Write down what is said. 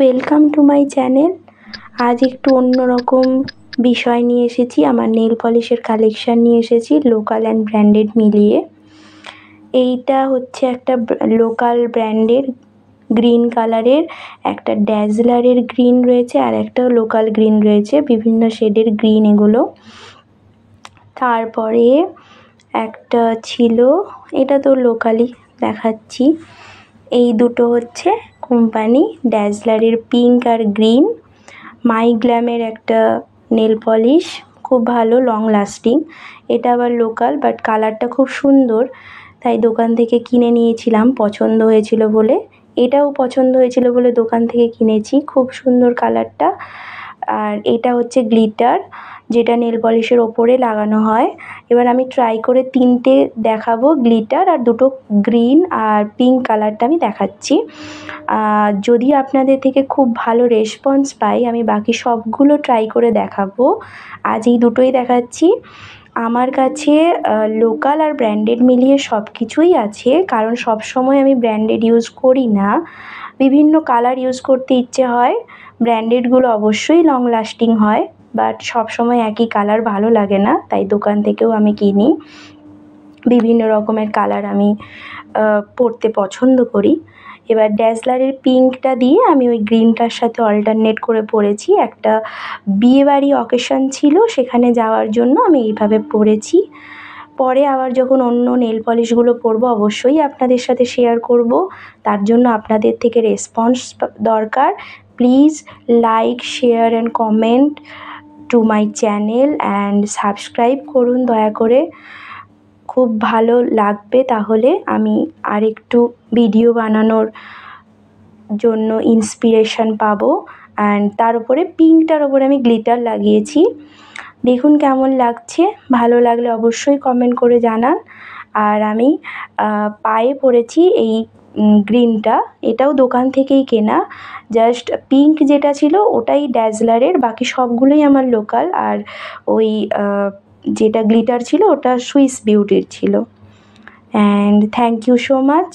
welcome to my channel আজ একটু অন্যরকম বিষয় নিয়ে এসেছি আমার নেল পলিশের কালেকশান নিয়ে এসেছি লোকাল অ্যান্ড ব্র্যান্ডেড মিলিয়ে এইটা হচ্ছে একটা লোকাল ব্র্যান্ডের গ্রিন কালারের একটা ড্যাজলারের গ্রিন রয়েছে আর একটা লোকাল গ্রিন রয়েছে বিভিন্ন শেডের গ্রিন এগুলো তারপরে একটা ছিল এটা তো লোকালি দেখাচ্ছি এই দুটো হচ্ছে কোম্পানি ড্যাজলারের পিঙ্ক আর গ্রিন মাই গ্ল্যামের একটা নেল পলিশ খুব ভালো লং লাস্টিং এটা আবার লোকাল বাট কালারটা খুব সুন্দর তাই দোকান থেকে কিনে নিয়েছিলাম পছন্দ হয়েছিল বলে এটাও পছন্দ হয়েছিল বলে দোকান থেকে কিনেছি খুব সুন্দর কালারটা আর এটা হচ্ছে গ্লিটার যেটা নেল পলিশের ওপরে লাগানো হয় এবার আমি ট্রাই করে তিনটে দেখাবো গ্লিটার আর দুটো গ্রিন আর পিঙ্ক কালারটা আমি দেখাচ্ছি যদি আপনাদের থেকে খুব ভালো রেসপন্স পাই আমি বাকি সবগুলো ট্রাই করে দেখাবো আজ এই দুটোই দেখাচ্ছি আমার কাছে লোকাল আর ব্র্যান্ডেড মিলিয়ে সব কিছুই আছে কারণ সব সময় আমি ব্র্যান্ডেড ইউজ করি না বিভিন্ন কালার ইউজ করতে ইচ্ছে হয় ব্র্যান্ডেডগুলো অবশ্যই লং লাস্টিং হয় বাট সব সময় একই কালার ভালো লাগে না তাই দোকান থেকেও আমি কিনি বিভিন্ন রকমের কালার আমি পরতে পছন্দ করি এবার ড্যাসলারের পিঙ্কটা দিয়ে আমি ওই গ্রিনটার সাথে অল্টারনেট করে পরেছি একটা বিয়েবাড়ি অকেশন ছিল সেখানে যাওয়ার জন্য আমি এইভাবে পরেছি পরে আবার যখন অন্য নেল পলিশগুলো পরবো অবশ্যই আপনাদের সাথে শেয়ার করব তার জন্য আপনাদের থেকে রেসপন্স দরকার please like share and comment to my channel and subscribe করুন দয়া করে খুব ভালো লাগবে তাহলে আমি আরেকটু ভিডিও বানানোর জন্য ইন্সপিরেশান পাবো অ্যান্ড তার উপরে পিঙ্কটার ওপরে আমি গ্লিটার লাগিয়েছি দেখুন কেমন লাগছে ভালো লাগলে অবশ্যই কমেন্ট করে জানান আর আমি পায়ে পড়েছি এই গ্রিনটা এটাও দোকান থেকেই কেনা জাস্ট পিঙ্ক যেটা ছিল ওটাই ড্যাজলারের বাকি সবগুলোই আমার লোকাল আর ওই যেটা গ্লিটার ছিল ওটা সুইস বিউটির ছিল and thank you so much